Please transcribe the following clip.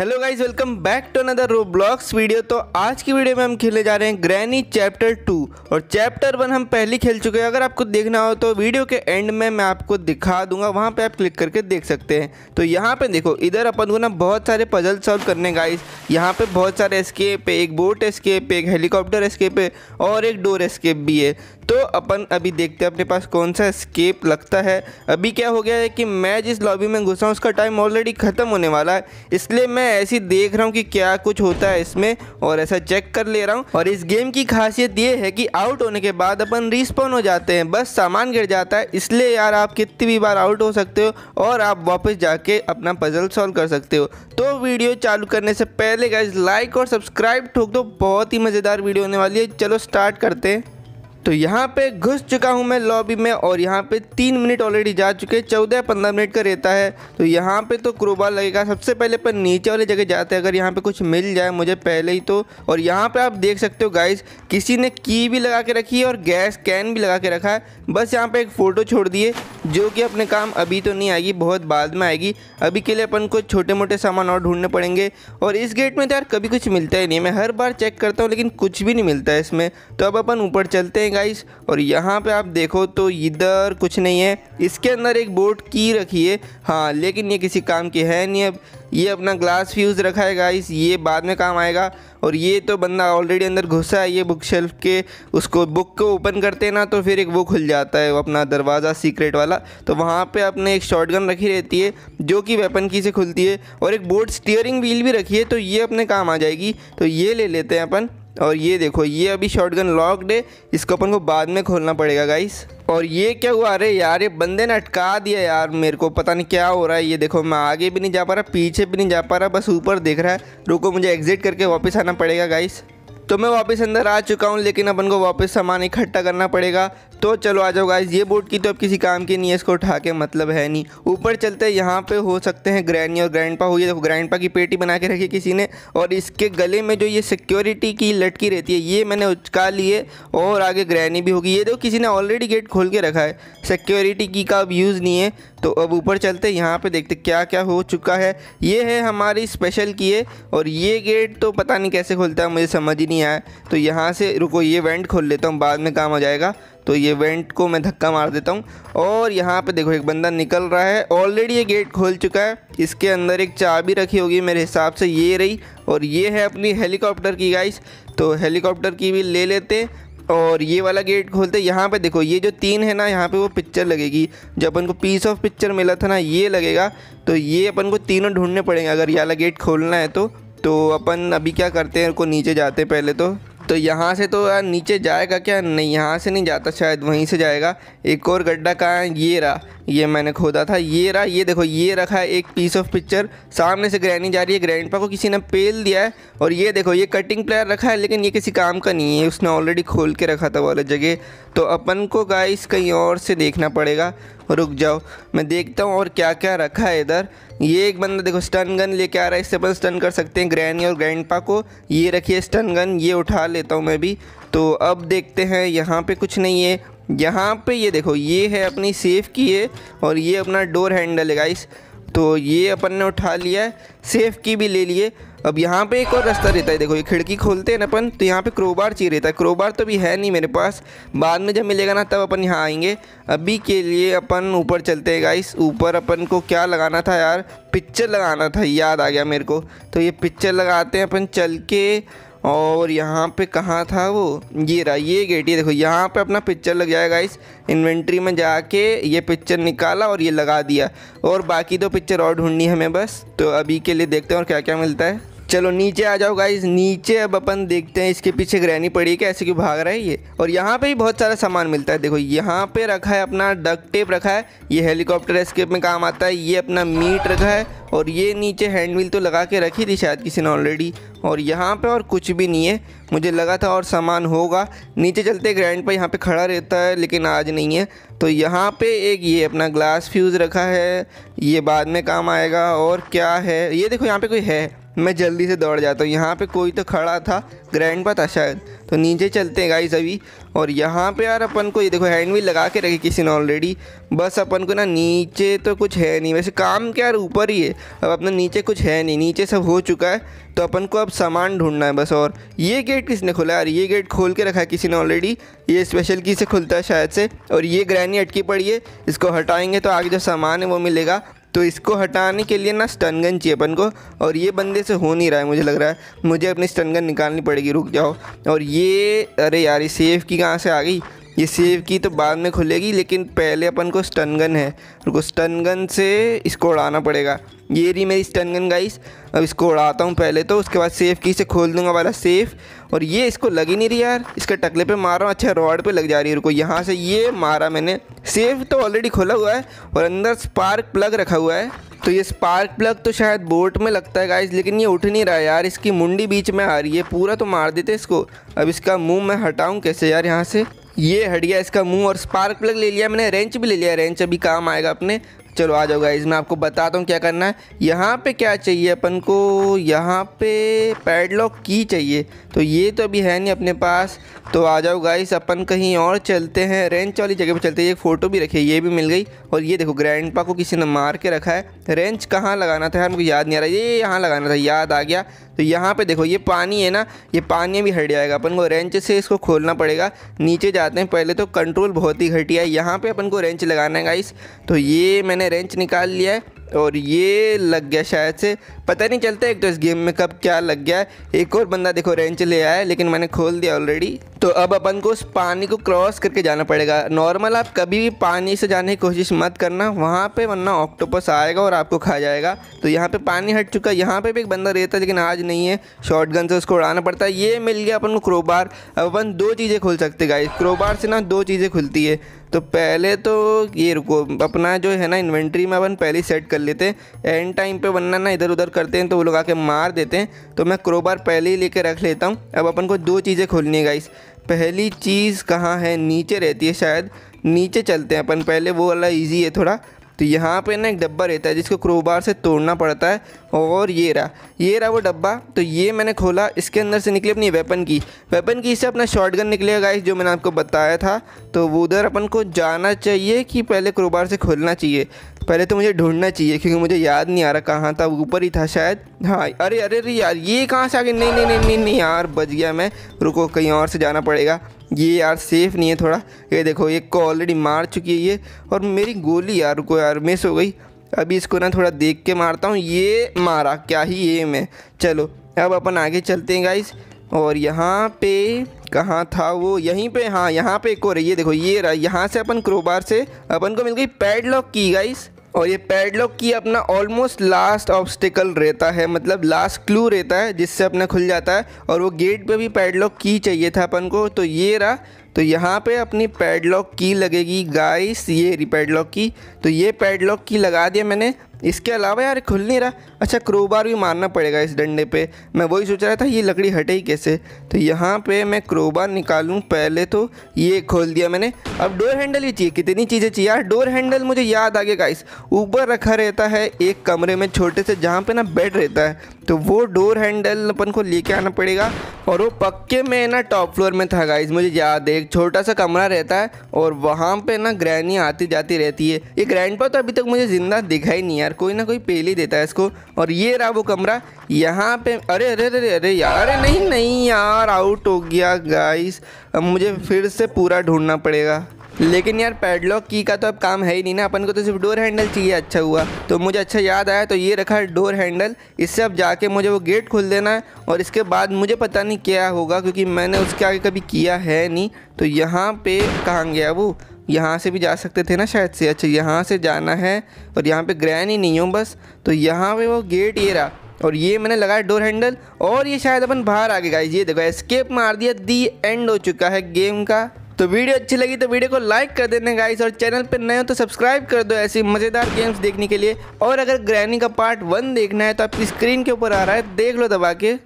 hello guys welcome back to another Roblox video तो आज की वीडियो में हम खेलने जा रहे हैं ग्रैनी चैप्टर टू और चैप्टर वन हम पहले खेल चुके हैं अगर आपको देखना हो तो वीडियो के एंड में मैं आपको दिखा दूंगा वहां पे आप क्लिक करके देख सकते हैं तो यहाँ पे देखो इधर अपन को ना बहुत सारे पजल सॉल्व करने गाइज यहाँ पे बहुत सारे स्केप है एक बोट स्केप है एक हेलीकॉप्टर स्केप है और एक डोर स्केप भी है तो अपन अभी देखते हैं अपने पास कौन सा स्केप लगता है अभी क्या हो गया है कि मैं जिस लॉबी में घुसा हूँ उसका टाइम ऑलरेडी ख़त्म होने वाला है इसलिए मैं ऐसे देख रहा हूँ कि क्या कुछ होता है इसमें और ऐसा चेक कर ले रहा हूँ और इस गेम की खासियत ये है कि आउट होने के बाद अपन रिस्पॉन हो जाते हैं बस सामान गिर जाता है इसलिए यार आप कितनी भी बार आउट हो सकते हो और आप वापस जाके अपना पजल सॉल्व कर सकते हो तो वीडियो चालू करने से पहले गाइज लाइक और सब्सक्राइब ठोक दो बहुत ही मज़ेदार वीडियो होने वाली है चलो स्टार्ट करते हैं तो यहाँ पे घुस चुका हूँ मैं लॉबी में और यहाँ पे तीन मिनट ऑलरेडी जा चुके हैं चौदह पंद्रह मिनट का रहता है तो यहाँ पे तो क्रोबार लगेगा सबसे पहले पर नीचे वाली जगह जाते हैं अगर यहाँ पे कुछ मिल जाए मुझे पहले ही तो और यहाँ पे आप देख सकते हो गाइस किसी ने की भी लगा के रखी है और गैस कैन भी लगा के रखा है बस यहाँ पर एक फ़ोटो छोड़ दिए जो कि अपने काम अभी तो नहीं आएगी बहुत बाद में आएगी अभी के लिए अपन को छोटे मोटे सामान और ढूंढने पड़ेंगे और इस गेट में तो यार कभी कुछ मिलता ही नहीं मैं हर बार चेक करता हूँ लेकिन कुछ भी नहीं मिलता है इसमें तो अब अपन ऊपर चलते हैं गाइस और यहाँ पर आप देखो तो इधर कुछ नहीं है इसके अंदर एक बोर्ड की रखी है हाँ लेकिन ये किसी काम की है नहीं अब ये अपना ग्लास फ्यूज़ रखा है गाइस ये बाद में काम आएगा और ये तो बंदा ऑलरेडी अंदर घुसा है ये बुक शेल्फ के उसको बुक को ओपन करते हैं ना तो फिर एक वो खुल जाता है वो अपना दरवाज़ा सीक्रेट वाला तो वहाँ पे अपने एक शॉटगन रखी रहती है जो कि वेपन की से खुलती है और एक बोर्ड स्टीयरिंग व्हील भी रखी है तो ये अपने काम आ जाएगी तो ये ले लेते हैं अपन और ये देखो ये अभी शॉटगन लॉकड है इसको अपन को बाद में खोलना पड़ेगा गाइस और ये क्या हुआ अरे यार ये बंदे ने अटका दिया यार मेरे को पता नहीं क्या हो रहा है ये देखो मैं आगे भी नहीं जा पा रहा पीछे भी नहीं जा पा रहा बस ऊपर देख रहा है रुको मुझे एग्जिट करके वापस आना पड़ेगा गाइस तो मैं वापस अंदर आ चुका हूँ लेकिन अपन को वापस सामान इकट्ठा करना पड़ेगा तो चलो आ जाओ गाइज ये बोट की तो अब किसी काम की नहीं है इसको उठा के मतलब है नहीं ऊपर चलते यहाँ पे हो सकते हैं ग्रैनी और ग्रैंडपा हुई देखो पा की पेटी बना के रखी किसी ने और इसके गले में जो ये सिक्योरिटी की लटकी रहती है ये मैंने उचका लिए और आगे ग्रैनी भी होगी ये देखो किसी ने ऑलरेडी गेट खोल के रखा है सिक्योरिटी की का अब यूज़ नहीं है तो अब ऊपर चलते यहाँ पे देखते क्या क्या हो चुका है ये है हमारी स्पेशल किए और ये गेट तो पता नहीं कैसे खुलता है मुझे समझ ही नहीं आया तो यहाँ से रुको ये वेंट खोल लेता हूँ बाद में काम हो जाएगा तो ये वेंट को मैं धक्का मार देता हूँ और यहाँ पे देखो एक बंदा निकल रहा है ऑलरेडी ये गेट खोल चुका है इसके अंदर एक चाबी रखी होगी मेरे हिसाब से ये रही और ये है अपनी हेलीकॉप्टर की गाइस तो हेलीकॉप्टर की भी ले लेते और ये वाला गेट खोलते यहाँ पे देखो ये जो तीन है ना यहाँ पे वो पिक्चर लगेगी जब अपन को पीस ऑफ पिक्चर मिला था ना ये लगेगा तो ये अपन को तीनों ढूंढने पड़ेंगे अगर ये वाला गेट खोलना है तो तो अपन अभी क्या करते हैं को नीचे जाते हैं पहले तो तो यहाँ से तो यार नीचे जाएगा क्या नहीं यहाँ से नहीं जाता शायद वहीं से जाएगा एक और गड्ढा कहाँ है ये रहा ये मैंने खोदा था ये रहा ये देखो ये रखा है एक पीस ऑफ पिक्चर सामने से ग्रैनी जा रही है ग्रैंड को किसी ने पेल दिया है और ये देखो ये कटिंग प्लेयर रखा है लेकिन ये किसी काम का नहीं है उसने ऑलरेडी खोल के रखा था वाला जगह तो अपन को गाइस कहीं और से देखना पड़ेगा रुक जाओ मैं देखता हूँ और क्या क्या रखा है इधर ये एक बंदा देखो स्टन गन लेके आ रहा है इससे अपन स्टन कर सकते हैं ग्रैनी और ग्रैंड को ये रखिए स्टन गन ये उठा लेता हूँ मैं भी तो अब देखते हैं यहाँ पे कुछ नहीं है यहाँ पे ये देखो ये है अपनी सेफ़ की है और ये अपना डोर हैंडल है गाइस तो ये अपन ने उठा लिया है सेफ़ की भी ले लिए अब यहाँ पे एक और रास्ता रहता है देखो ये खिड़की खोलते हैं ना अपन तो यहाँ पे क्रोबार चाहिए रहता है क्रोबार तो अभी है नहीं मेरे पास बाद में जब मिलेगा ना तब अपन यहाँ आएंगे अभी के लिए अपन ऊपर चलते हैं गाइस ऊपर अपन को क्या लगाना था यार पिक्चर लगाना था याद आ गया मेरे को तो ये पिक्चर लगाते हैं अपन चल के और यहाँ पे कहाँ था वो ये रहा ये गेट ये देखो यहाँ पे अपना पिक्चर लग जाएगा इस इन्वेंट्री में जाके ये पिक्चर निकाला और ये लगा दिया और बाकी दो पिक्चर और ढूंढनी हमें बस तो अभी के लिए देखते हैं और क्या क्या मिलता है चलो नीचे आ जाओ गाइज नीचे अब अपन देखते हैं इसके पीछे ग्रैनी पड़ी है कैसे क्यों भाग रहा है ये और यहाँ पे भी बहुत सारा सामान मिलता है देखो यहाँ पे रखा है अपना डक टेप रखा है ये हेलीकॉप्टर एस्केप में काम आता है ये अपना मीट रखा है और ये नीचे हैंडविल तो लगा के रखी थी शायद किसी ने ऑलरेडी और यहाँ पे और कुछ भी नहीं है मुझे लगा था और सामान होगा नीचे चलते ग्रैंड पर यहाँ पे खड़ा रहता है लेकिन आज नहीं है तो यहाँ पे एक ये अपना ग्लास फ्यूज़ रखा है ये बाद में काम आएगा और क्या है ये देखो यहाँ पे कोई है मैं जल्दी से दौड़ जाता हूँ यहाँ पे कोई तो खड़ा था ग्रैंड पा था शायद तो नीचे चलते हैं गाइस अभी और यहाँ पे यार अपन को ये देखो हैंड भी लगा के रखे किसी ने ऑलरेडी बस अपन को ना नीचे तो कुछ है नहीं वैसे काम क्या यार ऊपर ही है अब अपना नीचे कुछ है नहीं नीचे सब हो चुका है तो अपन को अब सामान ढूंढना है बस और ये गेट किसने खोला यार ये गेट खोल के रखा है किसी ने ऑलरेडी ये स्पेशल की से खुलता है शायद से और ये ग्रैनी अटकी पड़ी है इसको हटाएंगे तो आगे जो सामान है वो मिलेगा तो इसको हटाने के लिए ना स्टनगन चाहिए अपन को और ये बंदे से हो नहीं रहा है मुझे लग रहा है मुझे अपनी स्टनगन निकालनी पड़ेगी रुक जाओ और ये अरे यार ये सेफ की कहाँ से आ गई ये सेव की तो बाद में खुलेगी लेकिन पहले अपन को स्टनगन है और स्टनगन से इसको उड़ाना पड़ेगा ये रही मेरी स्टनगन गाइस अब इसको उड़ाता हूँ पहले तो उसके बाद सेफ़ की से खोल दूंगा वाला सेफ़ और ये इसको लगी नहीं रही यार इसके टकले पे मार रहा हूँ अच्छा रॉड पे लग जा रही है रुको यहाँ से ये मारा मैंने सेफ़ तो ऑलरेडी खोला हुआ है और अंदर स्पार्क प्लग रखा हुआ है तो ये स्पार्क प्लग तो शायद बोट में लगता है गाइस लेकिन ये उठ नहीं रहा यार इसकी मुंडी बीच में आ रही है पूरा तो मार देते इसको अब इसका मुंह मैं हटाऊं कैसे यार यहाँ से ये हट गया इसका मुंह और स्पार्क प्लग ले लिया मैंने रेंच भी ले लिया रेंच अभी काम आएगा अपने चलो आ जाओ गाइज मैं आपको बताता हूँ क्या करना है यहाँ पे क्या चाहिए अपन को यहाँ पे पैडलॉक की चाहिए तो ये तो अभी है नहीं अपने पास तो आ जाओ गाइस अपन कहीं और चलते हैं रेंच वाली जगह पे चलते हैं एक फ़ोटो भी रखी है ये भी मिल गई और ये देखो ग्रैंड को किसी ने मार के रखा है रेंच कहाँ लगाना था यार मुझे याद नहीं आ रहा ये यहाँ लगाना था याद आ गया तो यहाँ पे देखो ये पानी है ना ये पानी भी हट जाएगा अपन को रेंच से इसको खोलना पड़ेगा नीचे जाते हैं पहले तो कंट्रोल बहुत ही घटिया है यहाँ पे अपन को रेंच लगाना है गाइस तो ये मैंने रेंच निकाल लिया है और ये लग गया शायद से पता नहीं चलता एक तो इस गेम में कब क्या लग गया है एक और बंदा देखो रेंच ले आया है लेकिन मैंने खोल दिया ऑलरेडी तो अब अपन को उस पानी को क्रॉस करके जाना पड़ेगा नॉर्मल आप कभी भी पानी से जाने की कोशिश मत करना वहाँ पे वरना ऑक्टोपस आएगा और आपको खा जाएगा तो यहाँ पे पानी हट चुका है यहाँ पे भी एक बंदा रहता है लेकिन आज नहीं है शॉर्ट गन से उसको उड़ाना पड़ता है ये मिल गया अपन को क्रोबार अब अपन दो चीज़ें खोल सकते गाइस क्रोबार से ना दो चीज़ें खुलती है तो पहले तो ये रुको अपना जो है ना इन्वेंट्री में अपन पहले सेट कर लेते हैं एंड टाइम पे बनना ना इधर उधर करते हैं तो वो लोग आके मार देते हैं तो मैं क्रोबार पहले ही लेके रख लेता हूँ अब अपन को दो चीज़ें खोलनी है गाइस पहली चीज़ कहाँ है नीचे रहती है शायद नीचे चलते हैं अपन पहले वो वाला ईजी है थोड़ा तो यहाँ पे ना एक डब्बा रहता है जिसको क्रोबार से तोड़ना पड़ता है और ये रहा ये रहा वो डब्बा तो ये मैंने खोला इसके अंदर से निकली अपनी वेपन की वेपन की से अपना शॉटगन निकलेगा इस जो मैंने आपको बताया था तो वो उधर अपन को जाना चाहिए कि पहले क्रोबार से खोलना चाहिए पहले तो मुझे ढूंढना चाहिए क्योंकि मुझे याद नहीं आ रहा कहाँ था ऊपर ही था शायद हाँ अरे अरे अरे यार ये कहाँ से आगे नहीं नहीं नहीं नहीं यार बच गया मैं रुको कहीं और से जाना पड़ेगा ये यार सेफ़ नहीं है थोड़ा ये देखो ये को ऑलरेडी मार चुकी है ये और मेरी गोली यार को यार मिस हो गई अभी इसको ना थोड़ा देख के मारता हूँ ये मारा क्या ही ये मैं चलो अब अपन आगे चलते हैं गाइस और यहाँ पे कहाँ था वो यहीं पे हाँ यहाँ पे एक और ये देखो ये रहा यहाँ से अपन क्रोबार से अपन को मिल गई पैडलॉक की गाइस और ये पैडलॉक की अपना ऑलमोस्ट लास्ट ऑब्स्टिकल रहता है मतलब लास्ट क्लू रहता है जिससे अपना खुल जाता है और वो गेट पे भी पैडलॉक की चाहिए था अपन को तो ये रहा तो यहाँ पे अपनी पैडलॉक की लगेगी गाइस ये रही पैडलॉक की तो ये पैडलॉक की लगा दिया मैंने इसके अलावा यार खुल नहीं रहा अच्छा क्रोबार भी मारना पड़ेगा इस डंडे पे मैं वही सोच रहा था ये लकड़ी हटे ही कैसे तो यहाँ पे मैं क्रोबार निकालूँ पहले तो ये खोल दिया मैंने अब डोर हैंडल ही चाहिए कितनी चीज़ें चाहिए यार डोर हैंडल मुझे याद आ गया गाइस ऊपर रखा रहता है एक कमरे में छोटे से जहाँ पे ना बेड रहता है तो वो डोर हैंडल अपन को लेके आना पड़ेगा और वो पक्के में ना टॉप फ्लोर में था गाइज मुझे याद है एक छोटा सा कमरा रहता है और वहाँ पे ना ग्रैनी आती जाती रहती है ये ग्रैंड तो अभी तक मुझे ज़िंदा दिखा ही नहीं यार कोई ना कोई पेली देता है इसको और ये रहा वो कमरा यहाँ पे अरे अरे अरे अरे यार अरे नहीं नहीं यार आउट हो गया गाइस अब मुझे फिर से पूरा ढूंढना पड़ेगा लेकिन यार पैडलॉक की का तो अब काम है ही नहीं ना अपन को तो सिर्फ डोर हैंडल चाहिए अच्छा हुआ तो मुझे अच्छा याद आया तो ये रखा है डोर हैंडल इससे अब जाके मुझे वो गेट खोल देना है और इसके बाद मुझे पता नहीं क्या होगा क्योंकि मैंने उसके आगे कभी किया है नहीं तो यहाँ पे कहाँ गया वो यहाँ से भी जा सकते थे ना शायद से अच्छा यहाँ से जाना है और यहाँ पर ग्रैन ही नहीं हूँ बस तो यहाँ पर वो गेट ये रहा और ये मैंने लगाया डोर हैंडल और ये शायद अपन बाहर आ गए गाइज ये देखो एस्केप मार दिया दी एंड हो चुका है गेम का तो वीडियो अच्छी लगी तो वीडियो को लाइक कर देना गाइस और चैनल पर नए हो तो सब्सक्राइब कर दो ऐसी मज़ेदार गेम्स देखने के लिए और अगर ग्रैनी का पार्ट वन देखना है तो आपकी स्क्रीन के ऊपर आ रहा है देख लो दबा के